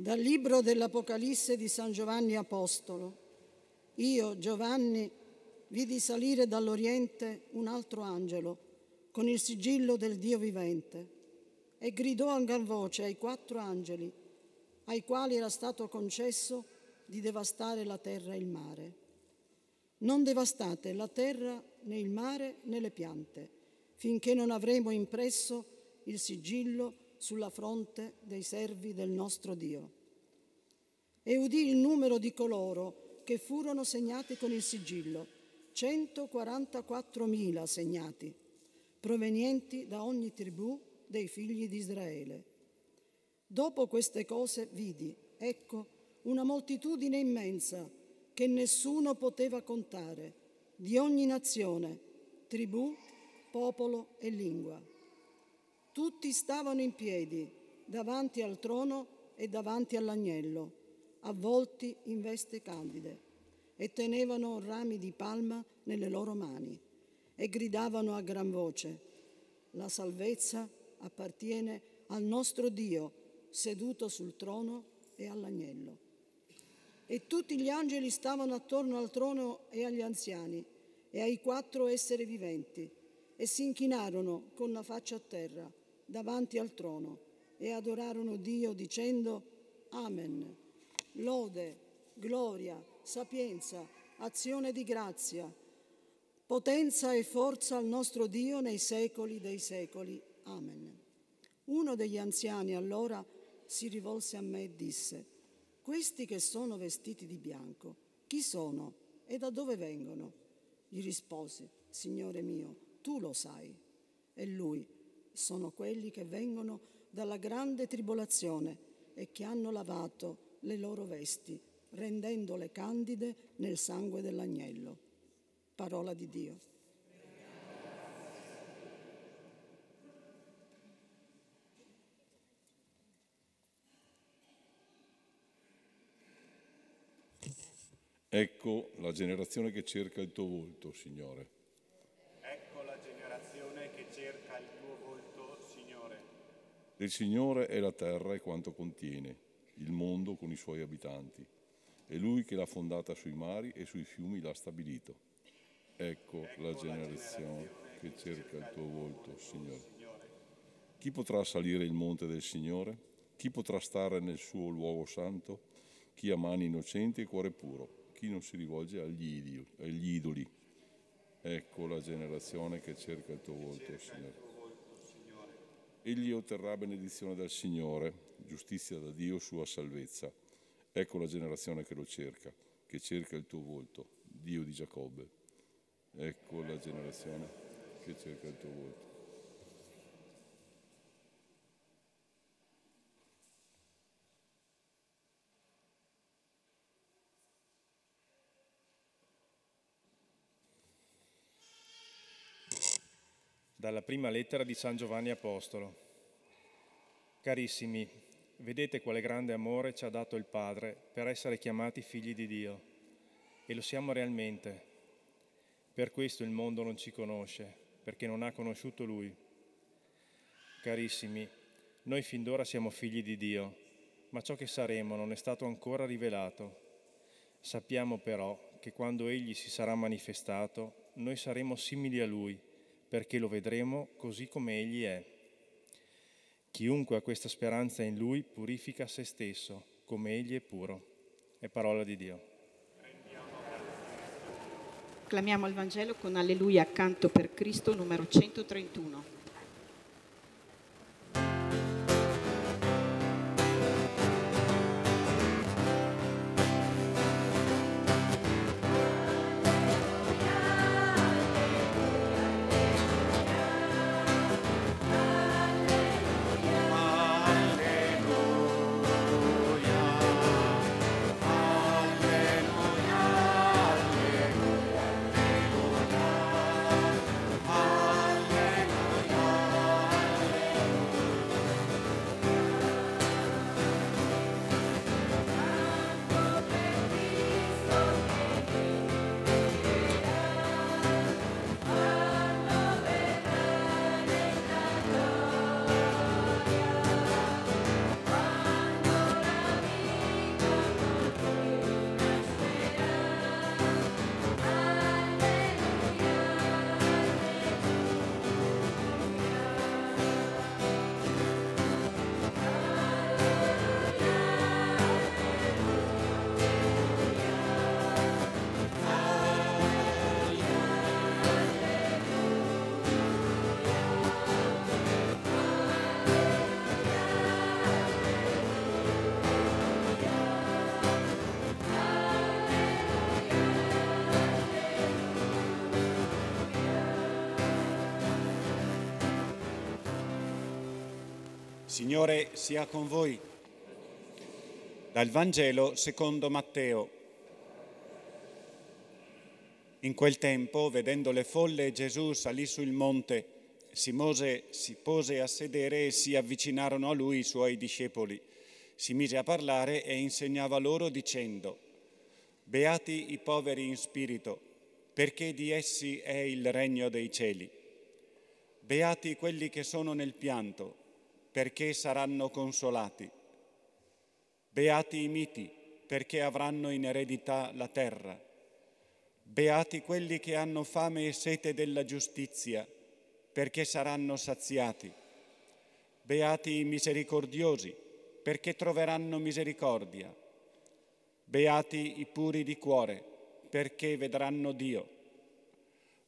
Dal libro dell'Apocalisse di San Giovanni Apostolo. Io, Giovanni, vidi salire dall'Oriente un altro angelo con il sigillo del Dio vivente e gridò a gran voce ai quattro angeli ai quali era stato concesso di devastare la terra e il mare. Non devastate la terra né il mare né le piante, finché non avremo impresso il sigillo del Dio sulla fronte dei servi del nostro Dio. E udì il numero di coloro che furono segnati con il sigillo, 144.000 segnati, provenienti da ogni tribù dei figli di Israele. Dopo queste cose vidi, ecco, una moltitudine immensa che nessuno poteva contare, di ogni nazione, tribù, popolo e lingua tutti stavano in piedi davanti al trono e davanti all'agnello, avvolti in veste candide, e tenevano rami di palma nelle loro mani e gridavano a gran voce, la salvezza appartiene al nostro Dio seduto sul trono e all'agnello. E tutti gli angeli stavano attorno al trono e agli anziani e ai quattro esseri viventi e si inchinarono con la faccia a terra davanti al trono e adorarono Dio dicendo Amen. Lode, gloria, sapienza, azione di grazia, potenza e forza al nostro Dio nei secoli dei secoli. Amen. Uno degli anziani allora si rivolse a me e disse, questi che sono vestiti di bianco, chi sono e da dove vengono? Gli risposi, Signore mio, tu lo sai. E lui, sono quelli che vengono dalla grande tribolazione e che hanno lavato le loro vesti, rendendole candide nel sangue dell'agnello. Parola di Dio. Ecco la generazione che cerca il tuo volto, Signore. Del Signore è la terra e quanto contiene, il mondo con i suoi abitanti. È Lui che l'ha fondata sui mari e sui fiumi l'ha stabilito. Ecco, ecco la, generazione la generazione che cerca il tuo volto, Signore. Signore. Chi potrà salire il monte del Signore? Chi potrà stare nel suo luogo santo? Chi ha mani innocenti e cuore puro? Chi non si rivolge agli idoli? Ecco la generazione che cerca il tuo volto, Signore egli otterrà benedizione dal Signore, giustizia da Dio, sua salvezza. Ecco la generazione che lo cerca, che cerca il tuo volto, Dio di Giacobbe. Ecco la generazione che cerca il tuo volto. dalla prima lettera di San Giovanni Apostolo. Carissimi, vedete quale grande amore ci ha dato il Padre per essere chiamati figli di Dio. E lo siamo realmente. Per questo il mondo non ci conosce, perché non ha conosciuto Lui. Carissimi, noi fin d'ora siamo figli di Dio, ma ciò che saremo non è stato ancora rivelato. Sappiamo però che quando Egli si sarà manifestato, noi saremo simili a Lui perché lo vedremo così come Egli è. Chiunque ha questa speranza in Lui purifica se stesso, come Egli è puro. È parola di Dio. Clamiamo il Vangelo con Alleluia accanto per Cristo numero 131. Signore sia con voi. Dal Vangelo secondo Matteo. In quel tempo, vedendo le folle, Gesù salì sul monte, si, mose, si pose a sedere e si avvicinarono a lui i suoi discepoli. Si mise a parlare e insegnava loro dicendo, Beati i poveri in spirito, perché di essi è il regno dei cieli. Beati quelli che sono nel pianto perché saranno consolati. Beati i miti, perché avranno in eredità la terra. Beati quelli che hanno fame e sete della giustizia, perché saranno saziati. Beati i misericordiosi, perché troveranno misericordia. Beati i puri di cuore, perché vedranno Dio.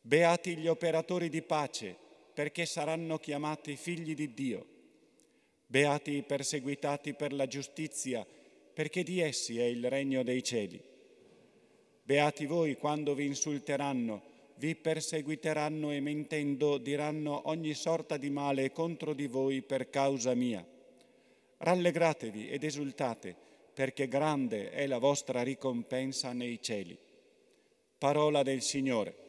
Beati gli operatori di pace, perché saranno chiamati figli di Dio. Beati i perseguitati per la giustizia, perché di essi è il regno dei cieli. Beati voi quando vi insulteranno, vi perseguiteranno e mentendo diranno ogni sorta di male contro di voi per causa mia. Rallegratevi ed esultate, perché grande è la vostra ricompensa nei cieli. Parola del Signore.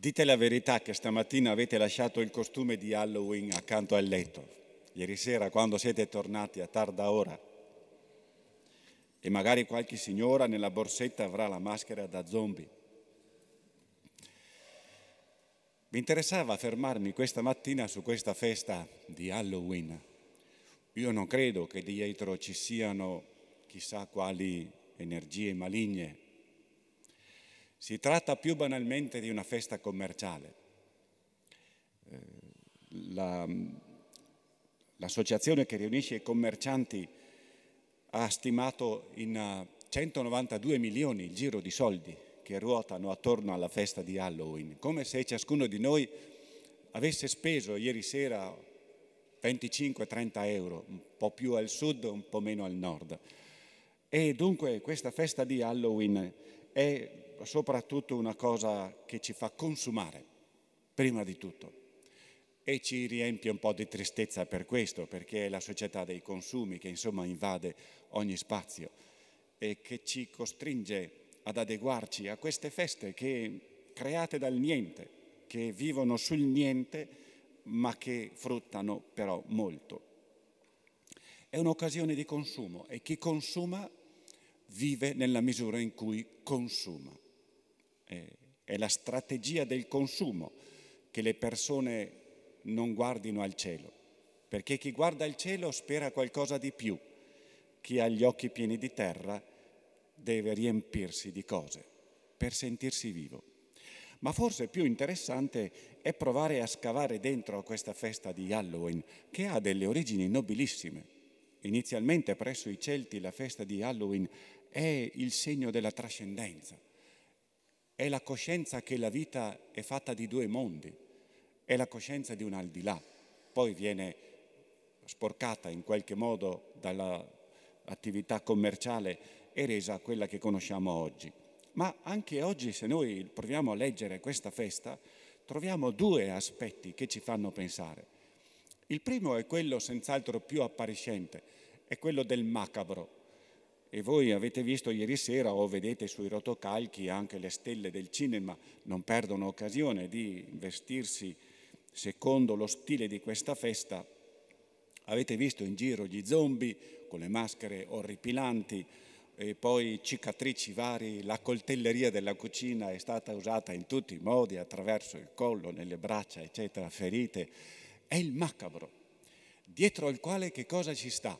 Dite la verità che stamattina avete lasciato il costume di Halloween accanto al letto, ieri sera quando siete tornati a tarda ora. E magari qualche signora nella borsetta avrà la maschera da zombie. Mi interessava fermarmi questa mattina su questa festa di Halloween. Io non credo che dietro ci siano chissà quali energie maligne si tratta più banalmente di una festa commerciale. Eh, la, l'associazione che riunisce i commercianti ha stimato in 192 eh, milioni il giro di soldi che ruotano attorno alla festa di Halloween, come se ciascuno di noi avesse speso ieri sera 25-30 euro, un po' più al sud, un po' meno al nord. E dunque questa festa di Halloween è soprattutto una cosa che ci fa consumare, prima di tutto. E ci riempie un po' di tristezza per questo, perché è la società dei consumi che insomma invade ogni spazio e che ci costringe ad adeguarci a queste feste che create dal niente, che vivono sul niente, ma che fruttano però molto. È un'occasione di consumo e chi consuma vive nella misura in cui consuma. Eh, è la strategia del consumo che le persone non guardino al cielo, perché chi guarda al cielo spera qualcosa di più, chi ha gli occhi pieni di terra deve riempirsi di cose per sentirsi vivo. Ma forse più interessante è provare a scavare dentro questa festa di Halloween, che ha delle origini nobilissime. Inizialmente presso i Celti la festa di Halloween è il segno della trascendenza, è la coscienza che la vita è fatta di due mondi, è la coscienza di un al di là, poi viene sporcata in qualche modo dall'attività commerciale e resa quella che conosciamo oggi. Ma anche oggi, se noi proviamo a leggere questa festa, troviamo due aspetti che ci fanno pensare. Il primo è quello senz'altro più appariscente, è quello del macabro, e voi avete visto ieri sera o vedete sui rotocalchi anche le stelle del cinema non perdono occasione di vestirsi secondo lo stile di questa festa. Avete visto in giro gli zombie con le maschere orripilanti e poi cicatrici vari, la coltelleria della cucina è stata usata in tutti i modi, attraverso il collo, nelle braccia, eccetera, ferite. È il macabro, dietro al quale che cosa ci sta?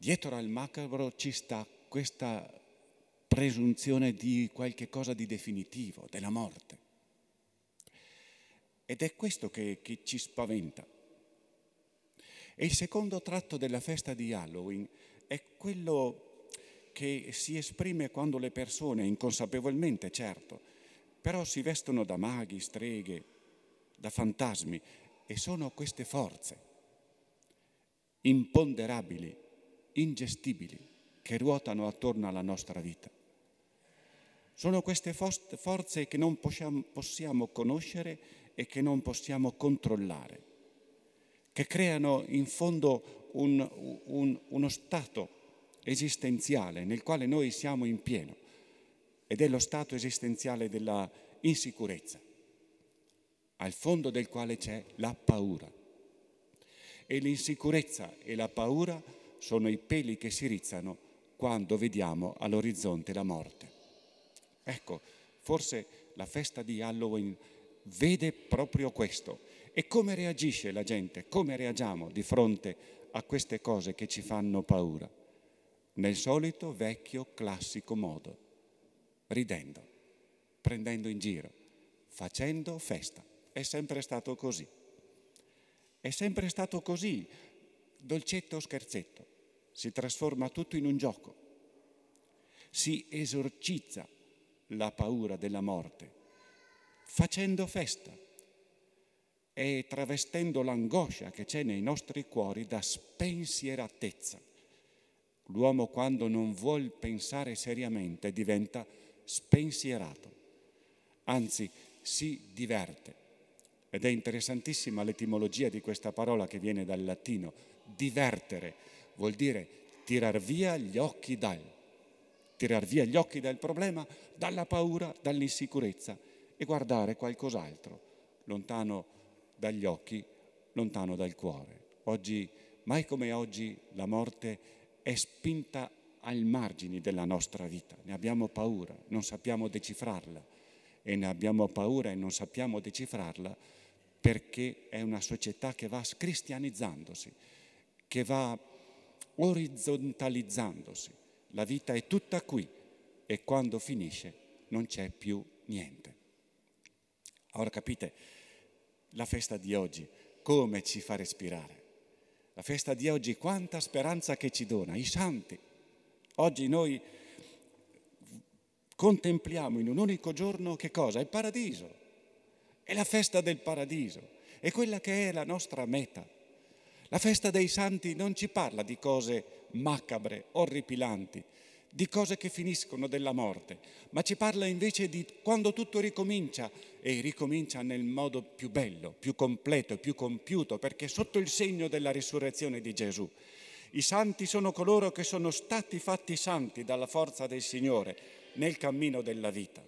Dietro al macabro ci sta questa presunzione di qualche cosa di definitivo, della morte. Ed è questo che, che ci spaventa. E il secondo tratto della festa di Halloween è quello che si esprime quando le persone, inconsapevolmente certo, però si vestono da maghi, streghe, da fantasmi e sono queste forze imponderabili ingestibili che ruotano attorno alla nostra vita. Sono queste forze che non possiamo conoscere e che non possiamo controllare, che creano in fondo un, un, uno stato esistenziale nel quale noi siamo in pieno ed è lo stato esistenziale della insicurezza, al fondo del quale c'è la paura. E l'insicurezza e la paura sono i peli che si rizzano quando vediamo all'orizzonte la morte. Ecco, forse la festa di Halloween vede proprio questo. E come reagisce la gente? Come reagiamo di fronte a queste cose che ci fanno paura? Nel solito vecchio classico modo, ridendo, prendendo in giro, facendo festa. È sempre stato così. È sempre stato così dolcetto o scherzetto, si trasforma tutto in un gioco, si esorcizza la paura della morte facendo festa e travestendo l'angoscia che c'è nei nostri cuori da spensieratezza. L'uomo quando non vuol pensare seriamente diventa spensierato, anzi si diverte ed è interessantissima l'etimologia di questa parola che viene dal latino. Divertere vuol dire tirar via gli occhi dal. Tirar via gli occhi dal problema, dalla paura, dall'insicurezza e guardare qualcos'altro, lontano dagli occhi, lontano dal cuore. Oggi, mai come oggi, la morte è spinta ai margini della nostra vita. Ne abbiamo paura, non sappiamo decifrarla e ne abbiamo paura e non sappiamo decifrarla perché è una società che va cristianizzandosi, che va orizzontalizzandosi. La vita è tutta qui e quando finisce non c'è più niente. Ora capite la festa di oggi, come ci fa respirare. La festa di oggi, quanta speranza che ci dona, i santi. Oggi noi contempliamo in un unico giorno che cosa? Il paradiso. È la festa del paradiso, è quella che è la nostra meta. La festa dei santi non ci parla di cose macabre, orripilanti, di cose che finiscono della morte, ma ci parla invece di quando tutto ricomincia e ricomincia nel modo più bello, più completo, più compiuto, perché sotto il segno della risurrezione di Gesù. I santi sono coloro che sono stati fatti santi dalla forza del Signore nel cammino della vita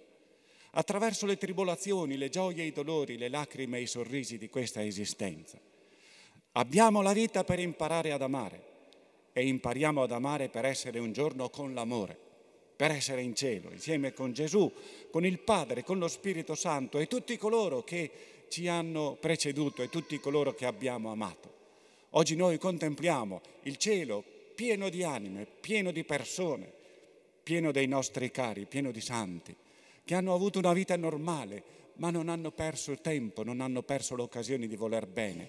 attraverso le tribolazioni, le gioie e i dolori, le lacrime e i sorrisi di questa esistenza. Abbiamo la vita per imparare ad amare e impariamo ad amare per essere un giorno con l'amore, per essere in cielo, insieme con Gesù, con il Padre, con lo Spirito Santo e tutti coloro che ci hanno preceduto e tutti coloro che abbiamo amato. Oggi noi contempliamo il cielo pieno di anime, pieno di persone, pieno dei nostri cari, pieno di santi che hanno avuto una vita normale, ma non hanno perso il tempo, non hanno perso l'occasione di voler bene.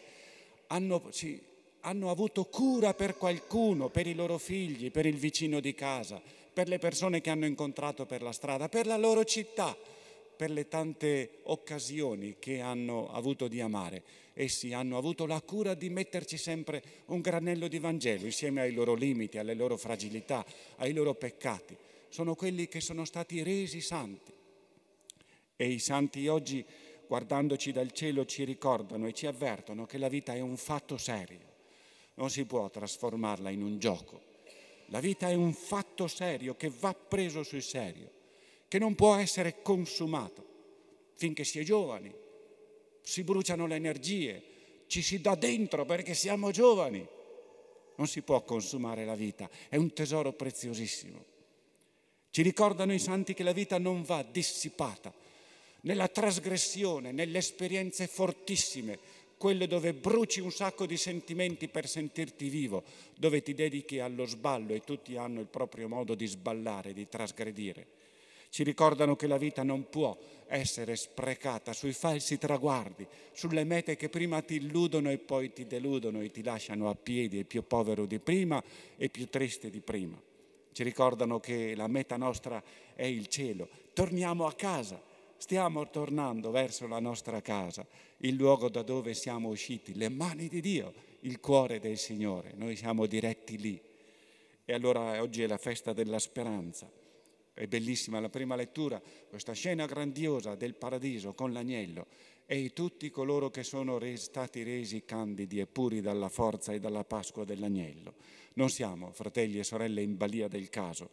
Hanno, sì, hanno avuto cura per qualcuno, per i loro figli, per il vicino di casa, per le persone che hanno incontrato per la strada, per la loro città, per le tante occasioni che hanno avuto di amare. Essi hanno avuto la cura di metterci sempre un granello di Vangelo insieme ai loro limiti, alle loro fragilità, ai loro peccati. Sono quelli che sono stati resi santi e i santi oggi, guardandoci dal cielo, ci ricordano e ci avvertono che la vita è un fatto serio. Non si può trasformarla in un gioco. La vita è un fatto serio che va preso sul serio, che non può essere consumato finché si è giovani. Si bruciano le energie, ci si dà dentro perché siamo giovani. Non si può consumare la vita, è un tesoro preziosissimo. Ci ricordano i santi che la vita non va dissipata, nella trasgressione, nelle esperienze fortissime, quelle dove bruci un sacco di sentimenti per sentirti vivo, dove ti dedichi allo sballo e tutti hanno il proprio modo di sballare, di trasgredire. Ci ricordano che la vita non può essere sprecata sui falsi traguardi, sulle mete che prima ti illudono e poi ti deludono e ti lasciano a piedi e più povero di prima e più triste di prima. Ci ricordano che la meta nostra è il cielo. Torniamo a casa stiamo tornando verso la nostra casa, il luogo da dove siamo usciti, le mani di Dio, il cuore del Signore, noi siamo diretti lì. E allora oggi è la festa della speranza. È bellissima la prima lettura, questa scena grandiosa del paradiso con l'agnello e tutti coloro che sono resi, stati resi candidi e puri dalla forza e dalla Pasqua dell'agnello. Non siamo, fratelli e sorelle, in balia del caso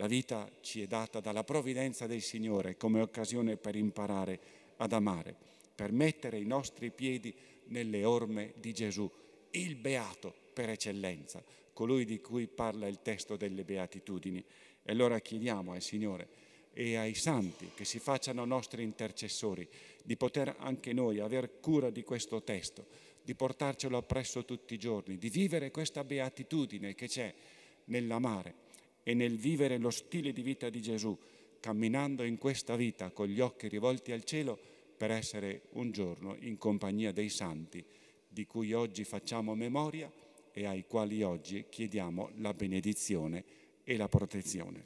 la vita ci è data dalla provvidenza del Signore come occasione per imparare ad amare, per mettere i nostri piedi nelle orme di Gesù, il beato per eccellenza, colui di cui parla il testo delle beatitudini. E allora chiediamo al Signore e ai santi che si facciano nostri intercessori, di poter anche noi aver cura di questo testo, di portarcelo appresso tutti i giorni, di vivere questa beatitudine che c'è nell'amare e nel vivere lo stile di vita di Gesù, camminando in questa vita con gli occhi rivolti al cielo per essere un giorno in compagnia dei santi di cui oggi facciamo memoria e ai quali oggi chiediamo la benedizione e la protezione.